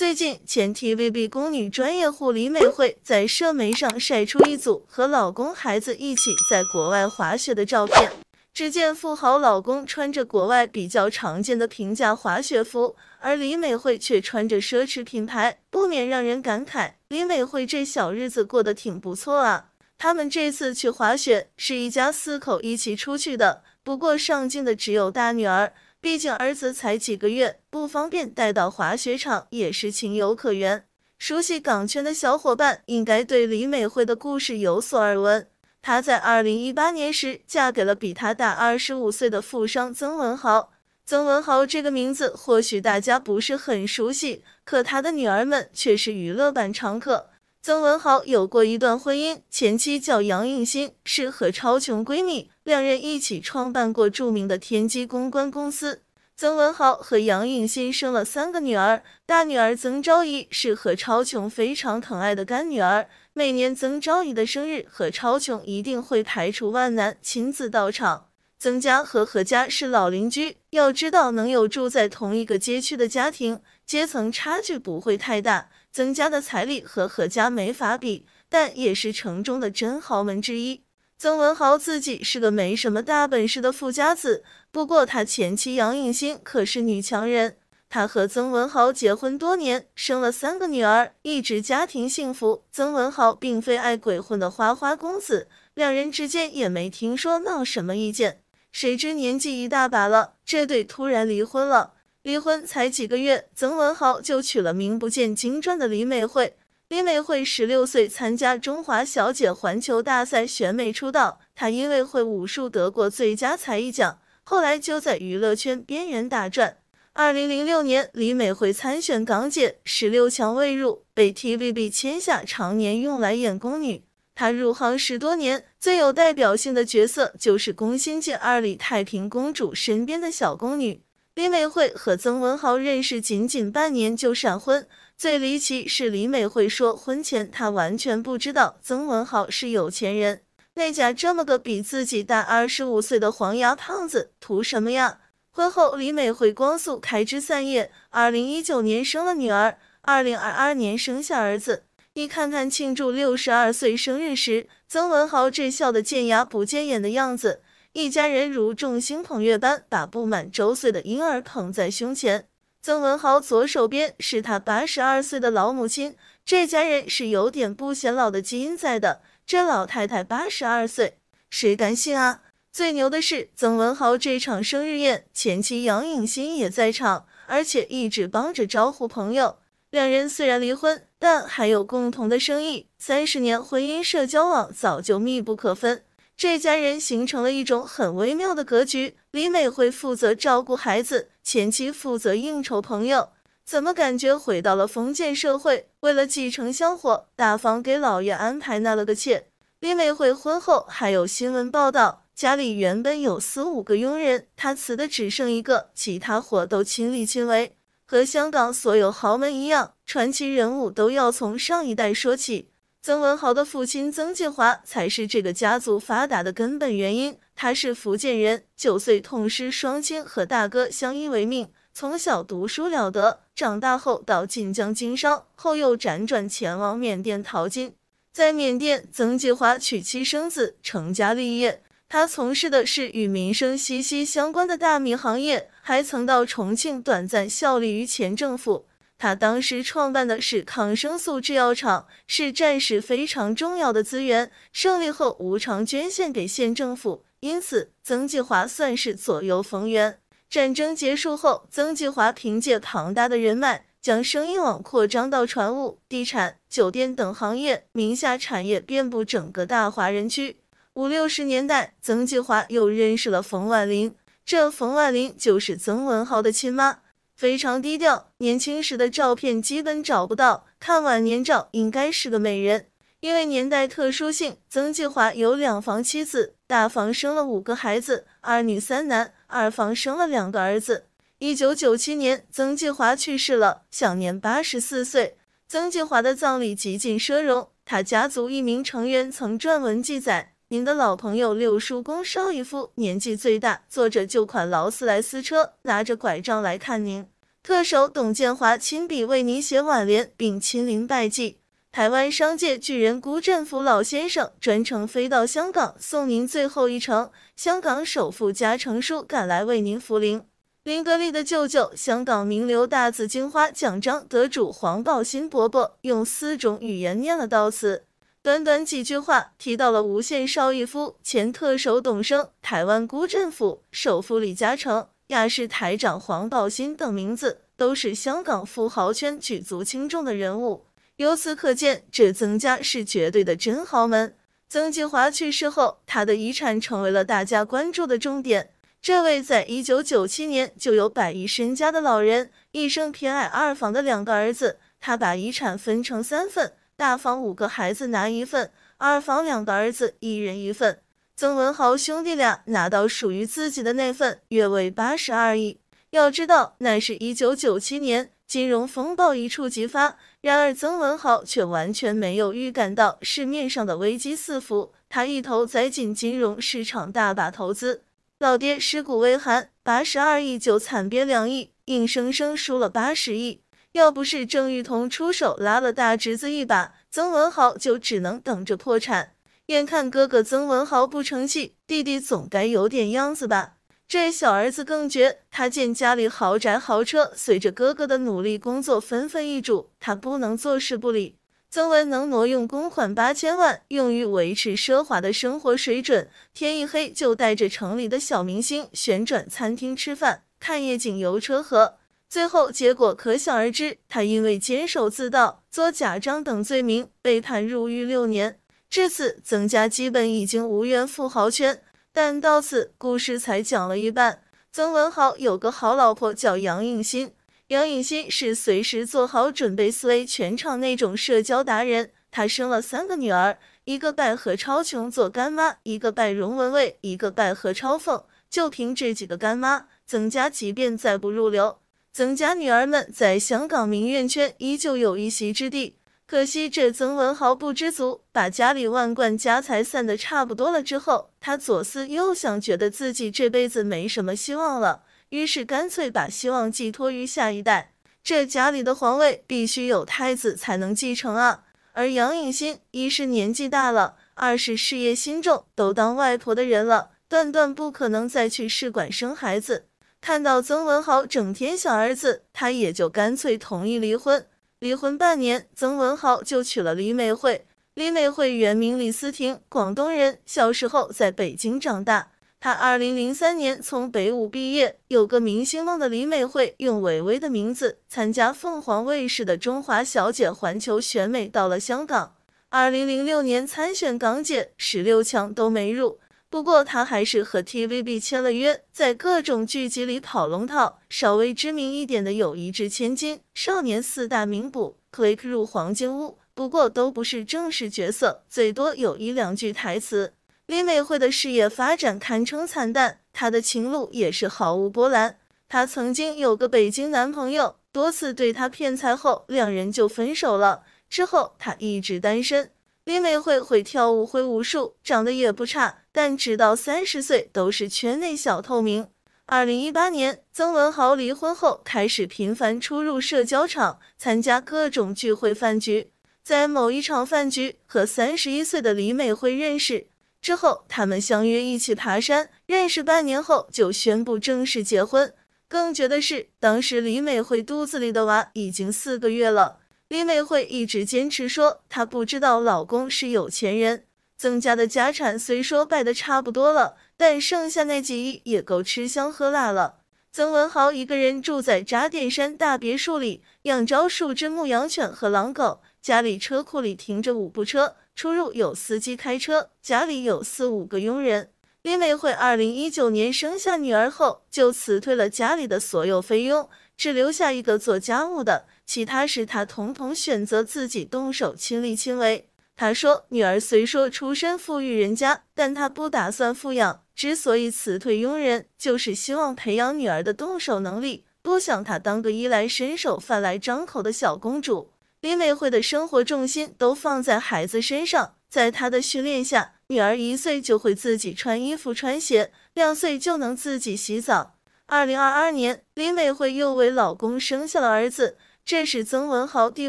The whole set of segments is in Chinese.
最近，前 TVB 宫女专业户李美惠在社媒上晒出一组和老公孩子一起在国外滑雪的照片。只见富豪老公穿着国外比较常见的平价滑雪服，而李美惠却穿着奢侈品牌，不免让人感慨：李美惠这小日子过得挺不错啊！他们这次去滑雪是一家四口一起出去的，不过上镜的只有大女儿。毕竟儿子才几个月，不方便带到滑雪场也是情有可原。熟悉港圈的小伙伴应该对李美惠的故事有所耳闻，她在二零一八年时嫁给了比她大二十五岁的富商曾文豪。曾文豪这个名字或许大家不是很熟悉，可他的女儿们却是娱乐版常客。曾文豪有过一段婚姻，前妻叫杨颖欣，是何超琼闺蜜，两人一起创办过著名的天机公关公司。曾文豪和杨颖欣生了三个女儿，大女儿曾昭仪是何超琼非常疼爱的干女儿，每年曾昭仪的生日，何超琼一定会排除万难亲自到场。曾家和何家是老邻居，要知道能有住在同一个街区的家庭，阶层差距不会太大。曾家的财力和何家没法比，但也是城中的真豪门之一。曾文豪自己是个没什么大本事的富家子，不过他前妻杨颖欣可是女强人。他和曾文豪结婚多年，生了三个女儿，一直家庭幸福。曾文豪并非爱鬼混的花花公子，两人之间也没听说闹什么意见。谁知年纪一大把了，这对突然离婚了。离婚才几个月，曾文豪就娶了名不见经传的李美惠。李美惠十六岁参加中华小姐环球大赛选美出道，她因为会武术得过最佳才艺奖，后来就在娱乐圈边缘打转。二零零六年，李美惠参选港姐十六强未入，被 TVB 签下，常年用来演宫女。她入行十多年，最有代表性的角色就是《宫心计二》里太平公主身边的小宫女。李美惠和曾文豪认识仅仅半年就闪婚，最离奇是李美惠说婚前她完全不知道曾文豪是有钱人，那家这么个比自己大二十五岁的黄牙胖子图什么呀？婚后李美惠光速开枝散叶，二零一九年生了女儿，二零二二年生下儿子。你看看庆祝六十二岁生日时，曾文豪这笑的见牙不见眼的样子。一家人如众星捧月般把不满周岁的婴儿捧在胸前。曾文豪左手边是他八十二岁的老母亲，这家人是有点不显老的基因在的。这老太太八十二岁，谁敢信啊？最牛的是，曾文豪这场生日宴，前妻杨颖欣也在场，而且一直帮着招呼朋友。两人虽然离婚，但还有共同的生意，三十年婚姻社交网早就密不可分。这家人形成了一种很微妙的格局，李美惠负责照顾孩子，前妻负责应酬朋友，怎么感觉回到了封建社会？为了继承香火，大方给老爷安排纳了个妾。李美惠婚后还有新闻报道，家里原本有四五个佣人，她辞的只剩一个，其他活都亲力亲为。和香港所有豪门一样，传奇人物都要从上一代说起。曾文豪的父亲曾继华才是这个家族发达的根本原因。他是福建人，九岁痛失双亲，和大哥相依为命。从小读书了得，长大后到晋江经商，后又辗转前往缅甸淘金。在缅甸，曾继华娶妻生子，成家立业。他从事的是与民生息息相关的大米行业，还曾到重庆短暂效力于前政府。他当时创办的是抗生素制药厂，是战时非常重要的资源。胜利后无偿捐献给县政府，因此曾继华算是左右逢源。战争结束后，曾继华凭借庞大的人脉，将生意网扩张到船务、地产、酒店等行业，名下产业遍布整个大华人区。五六十年代，曾纪华又认识了冯万玲，这冯万玲就是曾文豪的亲妈。非常低调，年轻时的照片基本找不到。看晚年照，应该是个美人。因为年代特殊性，曾纪华有两房妻子，大房生了五个孩子，二女三男；二房生了两个儿子。一九九七年，曾纪华去世了，享年八十四岁。曾纪华的葬礼极尽奢荣，他家族一名成员曾撰文记载。您的老朋友六叔公邵逸夫年纪最大，坐着旧款劳斯莱斯车，拿着拐杖来看您。特首董建华亲笔为您写挽联，并亲临拜祭。台湾商界巨人辜振甫老先生专程飞到香港送您最后一程。香港首富嘉诚叔赶来为您扶灵。林格利的舅舅，香港名流大紫荆花奖章得主黄宝欣伯伯用四种语言念了悼词。短短几句话提到了无线邵逸夫、前特首董生、台湾辜镇府首富李嘉诚、亚视台长黄宝新等名字，都是香港富豪圈举足轻重的人物。由此可见，这曾家是绝对的真豪门。曾继华去世后，他的遗产成为了大家关注的重点。这位在一九九七年就有百亿身家的老人，一生偏爱二房的两个儿子，他把遗产分成三份。大房五个孩子拿一份，二房两个儿子一人一份。曾文豪兄弟俩拿到属于自己的那份，约为八十二亿。要知道，那是一九九七年金融风暴一触即发，然而曾文豪却完全没有预感到市面上的危机四伏，他一头栽进金融市场大把投资。老爹尸骨未寒，八十二亿就惨别两亿，硬生生输了八十亿。要不是郑玉彤出手拉了大侄子一把，曾文豪就只能等着破产。眼看哥哥曾文豪不成器，弟弟总该有点样子吧？这小儿子更绝，他见家里豪宅豪车随着哥哥的努力工作纷纷易主，他不能坐视不理。曾文能挪用公款八千万，用于维持奢华的生活水准。天一黑就带着城里的小明星旋转餐厅吃饭、看夜景、游车河。最后结果可想而知，他因为监守自盗、做假账等罪名被判入狱六年。至此，曾家基本已经无缘富豪圈。但到此故事才讲了一半。曾文豪有个好老婆叫杨颖欣，杨颖欣是随时做好准备维全场那种社交达人。她生了三个女儿，一个拜何超琼做干妈，一个拜荣文蔚，一个拜何超凤。就凭这几个干妈，曾家即便再不入流。曾家女儿们在香港名媛圈依旧有一席之地，可惜这曾文豪不知足，把家里万贯家财散得差不多了之后，他左思右想，觉得自己这辈子没什么希望了，于是干脆把希望寄托于下一代。这家里的皇位必须有太子才能继承啊！而杨颖欣一是年纪大了，二是事业心重，都当外婆的人了，断断不可能再去试管生孩子。看到曾文豪整天想儿子，他也就干脆同意离婚。离婚半年，曾文豪就娶了李美惠。李美惠原名李思婷，广东人，小时候在北京长大。她2003年从北舞毕业，有个明星梦的李美惠用伟伟的名字参加凤凰卫视的《中华小姐环球选美》，到了香港。2006年参选港姐，十六强都没入。不过他还是和 TVB 签了约，在各种剧集里跑龙套。稍微知名一点的有《一掷千金》《少年四大名捕》《Click 入黄金屋》，不过都不是正式角色，最多有一两句台词。李美惠的事业发展堪称惨淡，她的情路也是毫无波澜。她曾经有个北京男朋友，多次对她骗财后，两人就分手了。之后她一直单身。李美慧会跳舞，会武术，长得也不差，但直到三十岁都是圈内小透明。二零一八年，曾文豪离婚后开始频繁出入社交场，参加各种聚会饭局。在某一场饭局和三十一岁的李美慧认识，之后他们相约一起爬山。认识半年后就宣布正式结婚。更绝的是，当时李美慧肚子里的娃已经四个月了。李美慧一直坚持说，她不知道老公是有钱人。曾家的家产虽说败得差不多了，但剩下那几亿也够吃香喝辣了。曾文豪一个人住在渣甸山大别墅里，养着数只牧羊犬和狼狗，家里车库里停着五部车，出入有司机开车，家里有四五个佣人。李美慧二零一九年生下女儿后，就辞退了家里的所有菲佣，只留下一个做家务的。其他事她统统选择自己动手，亲力亲为。她说，女儿虽说出身富裕人家，但她不打算富养。之所以辞退佣人，就是希望培养女儿的动手能力，不想她当个衣来伸手、饭来张口的小公主。李美慧的生活重心都放在孩子身上，在她的训练下，女儿一岁就会自己穿衣服、穿鞋，两岁就能自己洗澡。二零二二年，李美慧又为老公生下了儿子。这是曾文豪第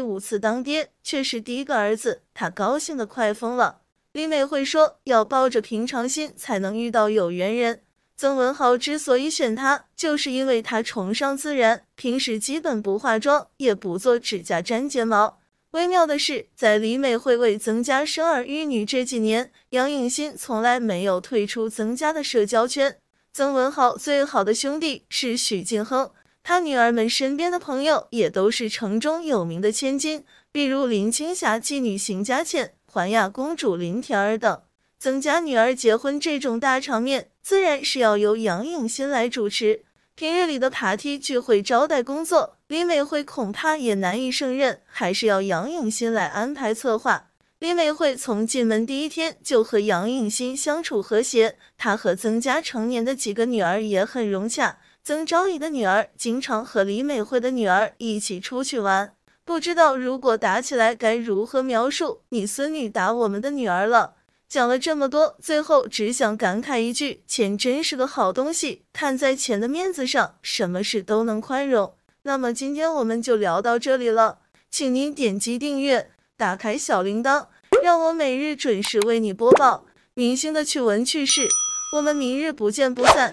五次当爹，却是第一个儿子，他高兴得快疯了。李美慧说，要抱着平常心才能遇到有缘人。曾文豪之所以选她，就是因为他崇尚自然，平时基本不化妆，也不做指甲、粘睫毛。微妙的是，在李美慧为曾家生儿育女这几年，杨颖欣从来没有退出曾家的社交圈。曾文豪最好的兄弟是许晋亨。她女儿们身边的朋友也都是城中有名的千金，比如林青霞、妓女邢佳倩、环亚公主林甜儿等。曾家女儿结婚这种大场面，自然是要由杨颖新来主持。平日里的爬梯聚会、招待工作，林美惠恐怕也难以胜任，还是要杨颖新来安排策划。林美惠从进门第一天就和杨颖新相处和谐，她和曾家成年的几个女儿也很融洽。曾昭仪的女儿经常和李美惠的女儿一起出去玩，不知道如果打起来该如何描述？你孙女打我们的女儿了。讲了这么多，最后只想感慨一句：钱真是个好东西，看在钱的面子上，什么事都能宽容。那么今天我们就聊到这里了，请您点击订阅，打开小铃铛，让我每日准时为你播报明星的趣闻趣事。我们明日不见不散。